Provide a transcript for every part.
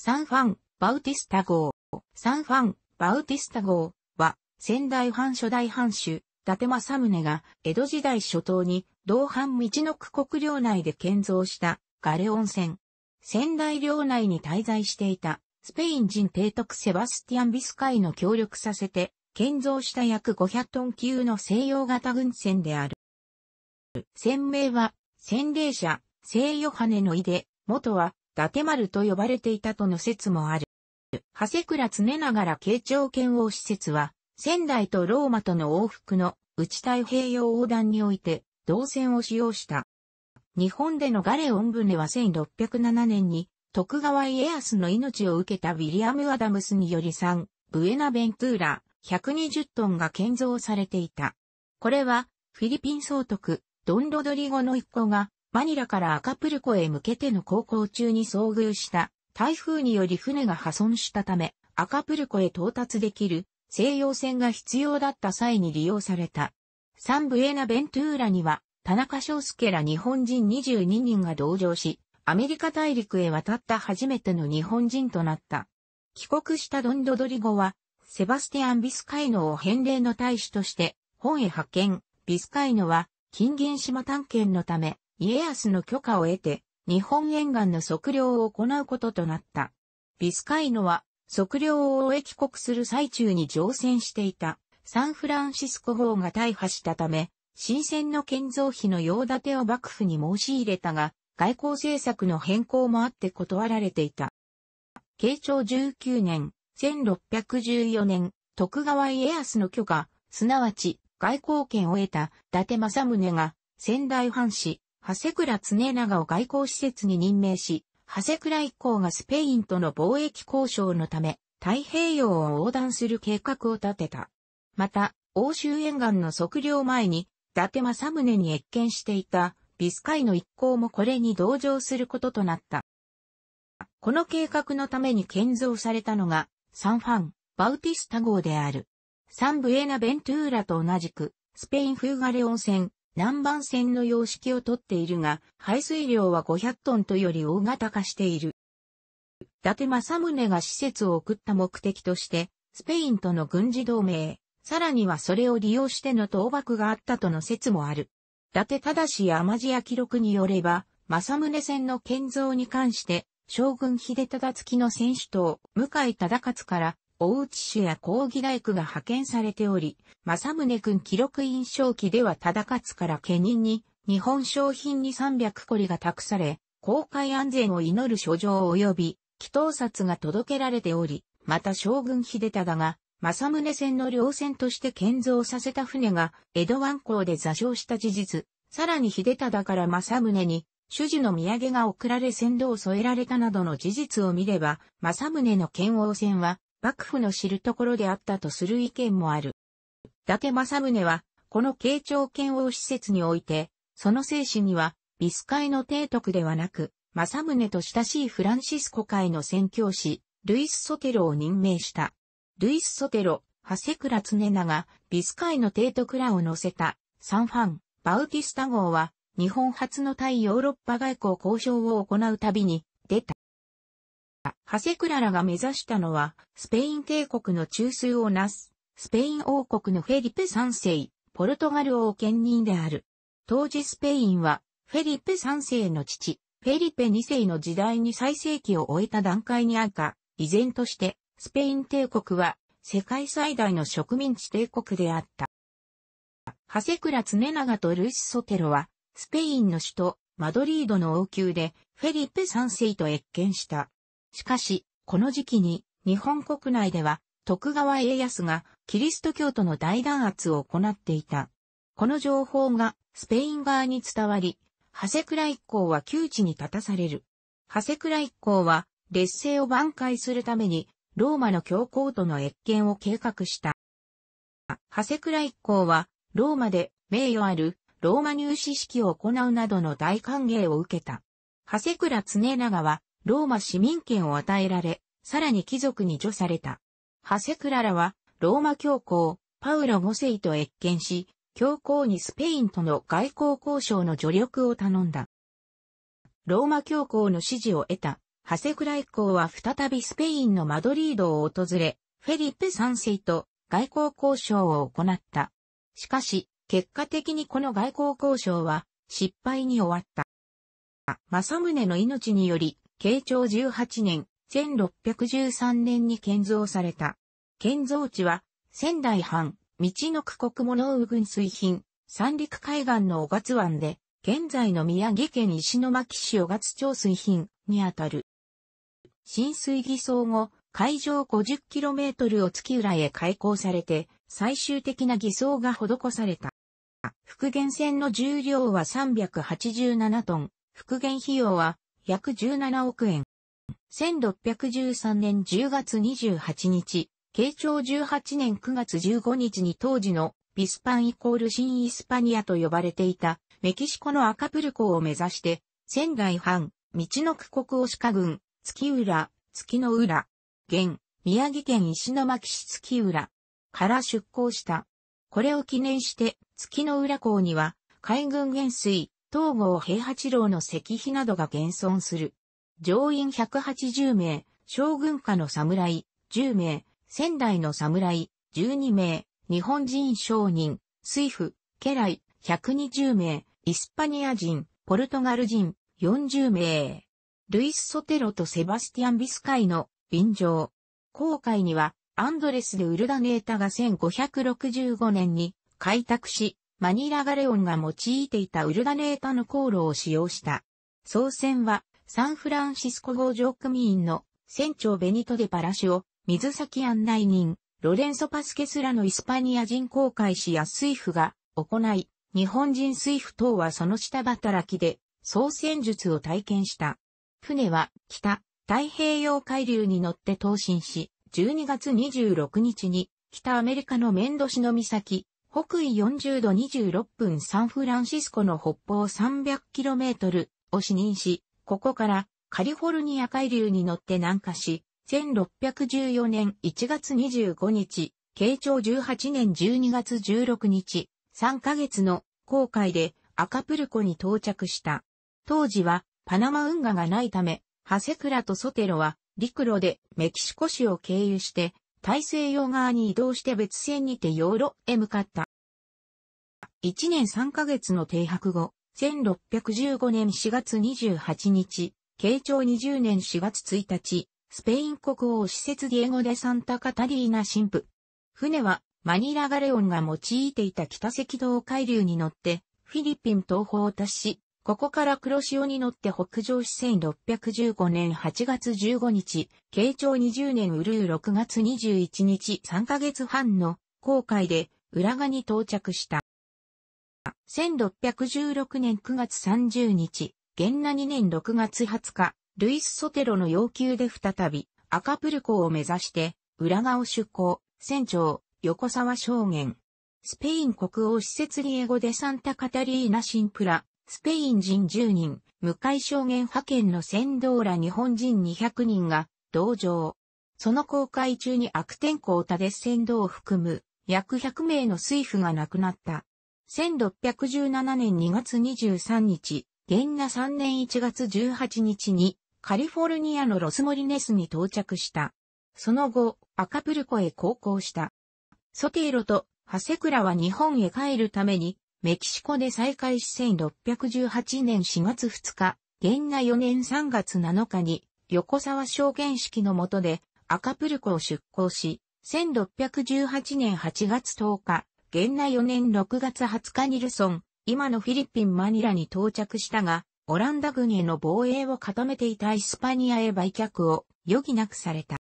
サンファン、バウティスタ号。サンファン、バウティスタ号は、仙台藩初代藩主、伊達政宗が、江戸時代初頭に、同藩道の区国領内で建造した、ガレ温泉。仙台領内に滞在していた、スペイン人提督セバスティアン・ビスカイの協力させて、建造した約500トン級の西洋型軍船である。船名は、洗礼者、西洋羽の井で、元は、達丸と呼ばれていたとの説もある。長谷倉常ながら慶長剣王施設は、仙台とローマとの往復の内太平洋横断において、動線を使用した。日本でのガレ・オンブネは1607年に、徳川家康の命を受けたウィリアム・アダムスにより3、ブエナベンクーラ、120トンが建造されていた。これは、フィリピン総督、ドン・ロドリゴの一個が、マニラからアカプルコへ向けての航行中に遭遇した台風により船が破損したため、アカプルコへ到達できる西洋船が必要だった際に利用された。サンブエナベントゥーラには、田中章介ら日本人22人が同乗し、アメリカ大陸へ渡った初めての日本人となった。帰国したドンドドリゴは、セバスティアン・ビスカイノを返礼の大使として、本へ派遣。ビスカイノは、近銀島探検のため、家康の許可を得て、日本沿岸の測量を行うこととなった。ビスカイノは、測量を終え帰国する最中に乗船していた、サンフランシスコ号が大破したため、新鮮の建造費の用立てを幕府に申し入れたが、外交政策の変更もあって断られていた。慶長19年、1614年、徳川家康の許可、すなわち外交権を得た伊達政宗が仙台藩士長谷倉常長を外交施設に任命し、長谷倉一行がスペインとの貿易交渉のため、太平洋を横断する計画を立てた。また、欧州沿岸の測量前に、伊達政宗に謁見していた、ビスカイの一行もこれに同情することとなった。この計画のために建造されたのが、サンファン、バウティスタ号である。サンブエナベントゥーラと同じく、スペインフーガレ温泉、南蛮船の様式をとっているが、排水量は500トンとより大型化している。伊達政宗が施設を送った目的として、スペインとの軍事同盟、さらにはそれを利用しての倒幕があったとの説もある。伊達正や甘地屋記録によれば、政宗戦の建造に関して、将軍秀忠付きの選手と向井忠勝から大内氏や講義大工が派遣されており、正宗君記録印象記では忠勝から家人に、日本商品に300コリが託され、公開安全を祈る書状及び、祈祷札が届けられており、また将軍秀忠が、正宗船の両船として建造させた船が、江戸湾港で座礁した事実、さらに秀忠から正宗に、主事の土産が送られ船頭を添えられたなどの事実を見れば、正宗の剣王船は、幕府の知るところであったとする意見もある。伊達政宗は、この慶長剣王施設において、その生死には、ビスカイの提督ではなく、政宗と親しいフランシスコ会の宣教師、ルイス・ソテロを任命した。ルイス・ソテロ、長谷倉常長、ビスカイの提督らを乗せた、サンファン、バウティスタ号は、日本初の対ヨーロッパ外交交渉を行うたびに、ハセクララが目指したのは、スペイン帝国の中枢をなす、スペイン王国のフェリペ3世、ポルトガル王兼任である。当時スペインは、フェリペ3世の父、フェリペ2世の時代に最盛期を終えた段階にあるか、依然として、スペイン帝国は、世界最大の植民地帝国であった。セクラ常長とルイス・ソテロは、スペインの首都、マドリードの王宮で、フェリペ3世と越見した。しかし、この時期に日本国内では徳川家康がキリスト教徒の大弾圧を行っていた。この情報がスペイン側に伝わり、長谷倉一行は窮地に立たされる。長谷倉一行は劣勢を挽回するためにローマの教皇との越見を計画した。長谷倉一行はローマで名誉あるローマ入試式を行うなどの大歓迎を受けた。長谷倉常長はローマ市民権を与えられ、さらに貴族に除された。ハセクララは、ローマ教皇、パウロ5世と謁見し、教皇にスペインとの外交交渉の助力を頼んだ。ローマ教皇の支持を得た、ハセクラ一行は再びスペインのマドリードを訪れ、フェリッペ3世と外交交渉を行った。しかし、結果的にこの外交交渉は失敗に終わった。正宗の命により慶長18年、1613年に建造された。建造地は、仙台藩、道の区国物雨群水品、三陸海岸の小勝湾で、現在の宮城県石巻市小勝町水品にあたる。浸水偽装後、海上 50km を月浦へ開港されて、最終的な偽装が施された。復元船の重量は387トン、復元費用は約17億円。1613年10月28日、慶長18年9月15日に当時のビスパンイコール新イスパニアと呼ばれていたメキシコのアカプルコを目指して、仙台藩、道の区国押鹿郡、月浦、月の浦、現、宮城県石巻市月浦から出港した。これを記念して、月の浦港には、海軍元帥、東郷平八郎の石碑などが現存する。上院180名、将軍家の侍、10名、仙台の侍、12名、日本人商人、水夫、家来、120名、イスパニア人、ポルトガル人、40名。ルイス・ソテロとセバスティアン・ビスカイの便乗。航海には、アンドレス・でウルダネータが1565年に開拓し、マニラガレオンが用いていたウルダネータの航路を使用した。操船は、サンフランシスコ号上組員の船長ベニトデパラシオ、水先案内人、ロレンソ・パスケスラのイスパニア人航海士や水夫が行い、日本人水夫等はその下働きで、操船術を体験した。船は北太平洋海流に乗って投進し、12月26日に北アメリカのメンドシの岬、北緯40度26分サンフランシスコの北方 300km を視認し、ここからカリフォルニア海流に乗って南下し、1614年1月25日、慶長18年12月16日、3ヶ月の航海でアカプルコに到着した。当時はパナマ運河がないため、ハセクラとソテロは陸路でメキシコ市を経由して大西洋側に移動して別船にてヨーロへ向かった。1年3ヶ月の停泊後、1615年4月28日、慶長20年4月1日、スペイン国王施設ディエゴ・デ・サンタ・カタリーナ神父。船はマニラ・ガレオンが用いていた北赤道海流に乗って、フィリピン東方を達し、ここから黒潮に乗って北上し1615年8月15日、慶長20年うるう6月21日3ヶ月半の航海で浦賀に到着した。1616年9月30日、元那2年6月20日、ルイス・ソテロの要求で再び、アカプルコを目指して、浦賀を出港、船長、横沢証言。スペイン国王施設リエゴ・デ・サンタ・カタリーナ・シンプラ、スペイン人10人、無回証言派遣の船導ら日本人200人が同乗。その公開中に悪天候たで先船を含む約100名の水夫が亡くなった。1617年2月23日、元那3年1月18日にカリフォルニアのロスモリネスに到着した。その後、アカプルコへ航行した。ソテイロとハセクラは日本へ帰るためにメキシコで再開し1618年4月2日、現那4年3月7日に、横沢証券式の下で、アカプルコを出港し、1618年8月10日、現那4年6月20日にルソン、今のフィリピンマニラに到着したが、オランダ軍への防衛を固めていたイスパニアへ売却を余儀なくされた。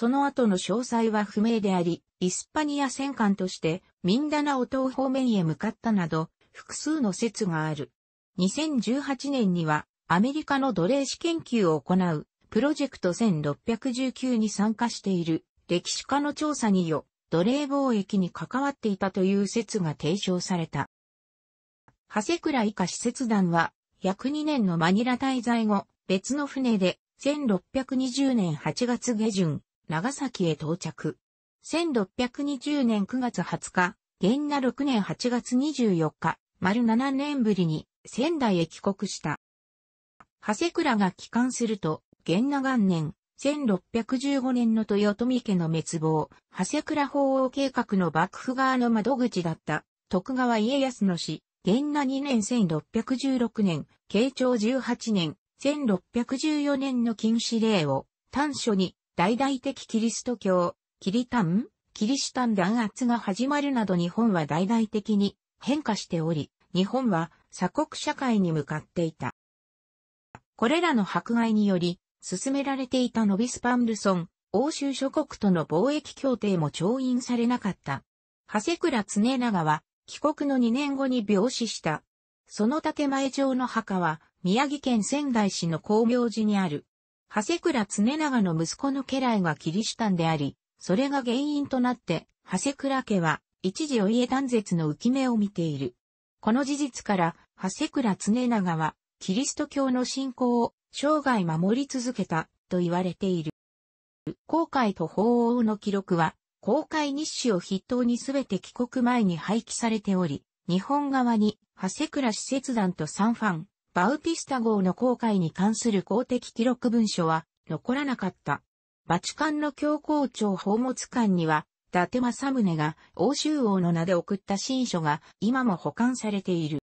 その後の詳細は不明であり、イスパニア戦艦としてミンダナオ島方面へ向かったなど、複数の説がある。2018年にはアメリカの奴隷史研究を行うプロジェクト1619に参加している歴史家の調査によ、奴隷貿易に関わっていたという説が提唱された。長谷倉以下使節団は、約2年のマニラ滞在後、別の船で、1620年8月下旬、長崎へ到着。1620年9月20日、元那6年8月24日、丸7年ぶりに仙台へ帰国した。長谷倉が帰還すると、元那元年、1615年の豊臣家の滅亡、長谷倉法王計画の幕府側の窓口だった徳川家康の死、元那2年1616年、慶長18年、1614年の禁止令を、短所に大々的キリスト教、キリタン、キリシタン弾圧が始まるなど日本は大々的に変化しており、日本は鎖国社会に向かっていた。これらの迫害により、進められていたノビスパンルソン、欧州諸国との貿易協定も調印されなかった。長谷倉常長は、帰国の2年後に病死した。その建前上の墓は、宮城県仙台市の光明寺にある、長谷倉常長の息子の家来がキリシタンであり、それが原因となって、長谷倉家は、一時お家断絶の浮き目を見ている。この事実から、長谷倉常長は、キリスト教の信仰を生涯守り続けた、と言われている。航海と法王の記録は、航海日誌を筆頭にすべて帰国前に廃棄されており、日本側に、長谷倉使節団とサンファン、バウティスタ号の航海に関する公的記録文書は残らなかった。バチカンの教皇庁宝物館には、伊達政宗が欧州王の名で送った新書が今も保管されている。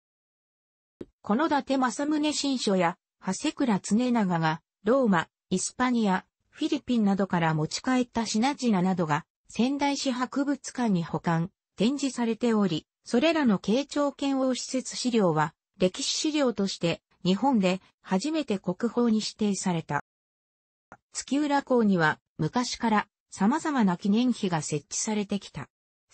この伊達政宗新書や、長谷倉常長がローマ、イスパニア、フィリピンなどから持ち帰った品々などが仙台市博物館に保管、展示されており、それらの慶長剣王施設資料は歴史資料として日本で初めて国宝に指定された。月浦港には昔から様々な記念碑が設置されてきた。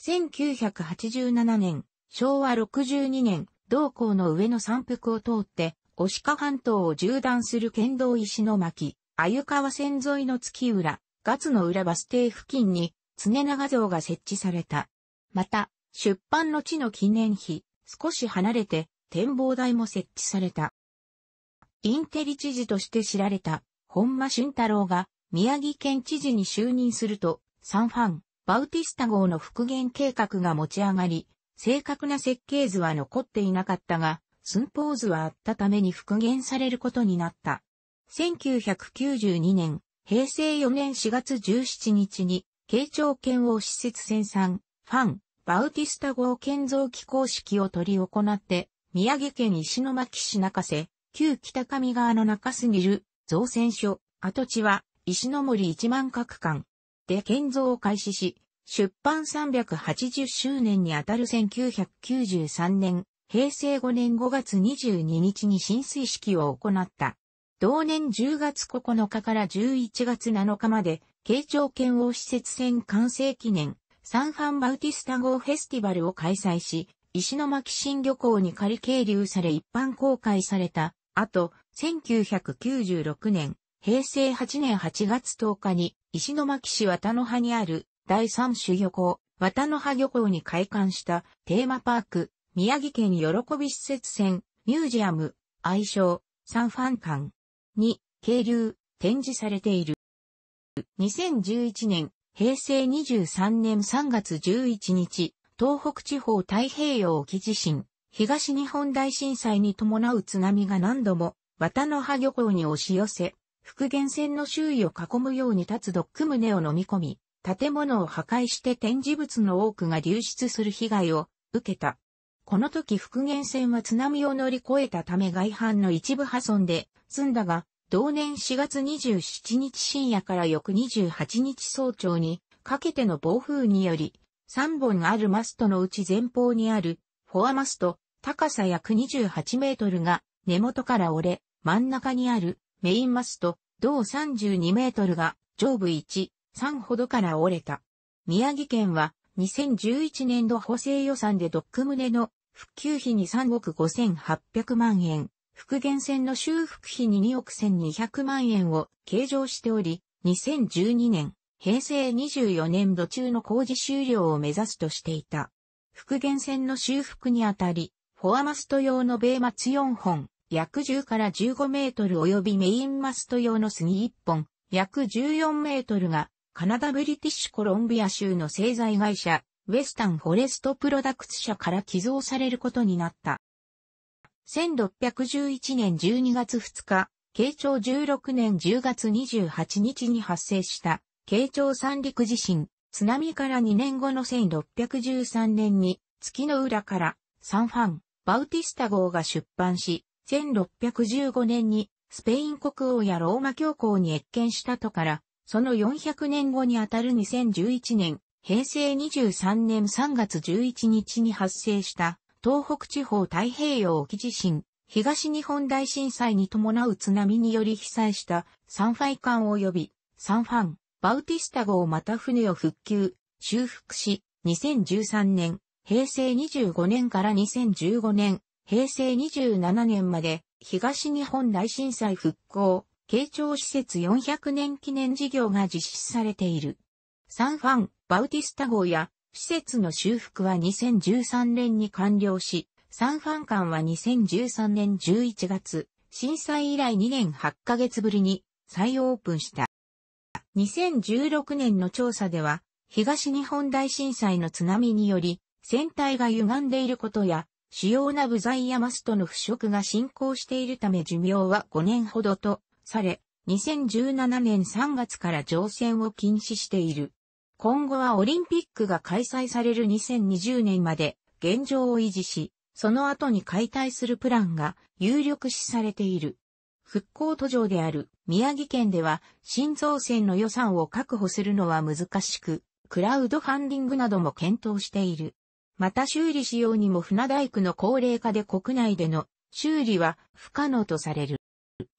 1987年、昭和62年、同港の上の山腹を通って、押鹿半島を縦断する県道石巻、鮎川線沿いの月浦、ガツの浦バス停付近に、常長像が設置された。また、出版の地の記念碑、少し離れて、展望台も設置された。インテリ知事として知られた本間俊太郎が宮城県知事に就任すると、サンファン、バウティスタ号の復元計画が持ち上がり、正確な設計図は残っていなかったが、寸法図はあったために復元されることになった。1992年、平成4年4月17日に、慶長県王施設船産、ファン、バウティスタ号建造機構式を取り行って、宮城県石巻市中瀬、旧北上川の中すぎる造船所、跡地は石森一万角館で建造を開始し、出版380周年にあたる1993年、平成5年5月22日に浸水式を行った。同年10月9日から11月7日まで、慶長県王施設船完成記念、サンファンバウティスタ号フェスティバルを開催し、石巻新漁港に仮係留され一般公開された後、1996年、平成8年8月10日に石巻市渡野葉にある第三種漁港、渡野葉漁港に開館したテーマパーク、宮城県喜び施設船、ミュージアム、愛称、サンファン館に、渓流、展示されている。2011年、平成23年3月11日、東北地方太平洋沖地震、東日本大震災に伴う津波が何度も、綿の葉漁港に押し寄せ、復元船の周囲を囲むように立つドック棟を飲み込み、建物を破壊して展示物の多くが流出する被害を受けた。この時復元船は津波を乗り越えたため外反の一部破損で済んだが、同年4月27日深夜から翌28日早朝にかけての暴風により、3本あるマストのうち前方にあるフォアマスト、高さ約28メートルが根元から折れ、真ん中にあるメインマスト、同32メートルが上部1、3ほどから折れた。宮城県は2011年度補正予算でドック棟の復旧費に3億5800万円、復元線の修復費に2億1200万円を計上しており、2012年平成24年度中の工事終了を目指すとしていた。復元船の修復にあたり、フォアマスト用の米末4本、約10から15メートル及びメインマスト用の杉1本、約14メートルが、カナダブリティッシュコロンビア州の製材会社、ウェスタンフォレストプロダクツ社から寄贈されることになった。1611年12月2日、慶長16年10月28日に発生した慶長三陸地震、津波から2年後の1613年に、月の裏から、サンファン、バウティスタ号が出版し、1615年に、スペイン国王やローマ教皇に越見したとから、その400年後にあたる2011年、平成23年3月11日に発生した、東北地方太平洋沖地震、東日本大震災に伴う津波により被災した、サンファイ館及び、サンファン、バウティスタ号また船を復旧、修復し、2013年、平成25年から2015年、平成27年まで、東日本大震災復興、慶長施設400年記念事業が実施されている。サンファン、バウティスタ号や、施設の修復は2013年に完了し、サンファン館は2013年11月、震災以来2年8ヶ月ぶりに再オープンした。2016年の調査では、東日本大震災の津波により、船体が歪んでいることや、主要な部材やマストの腐食が進行しているため寿命は5年ほどとされ、2017年3月から乗船を禁止している。今後はオリンピックが開催される2020年まで現状を維持し、その後に解体するプランが有力視されている。復興途上である宮城県では新造船の予算を確保するのは難しく、クラウドファンディングなども検討している。また修理しようにも船大工の高齢化で国内での修理は不可能とされる。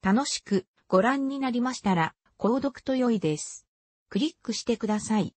楽しくご覧になりましたら、購読と良いです。クリックしてください。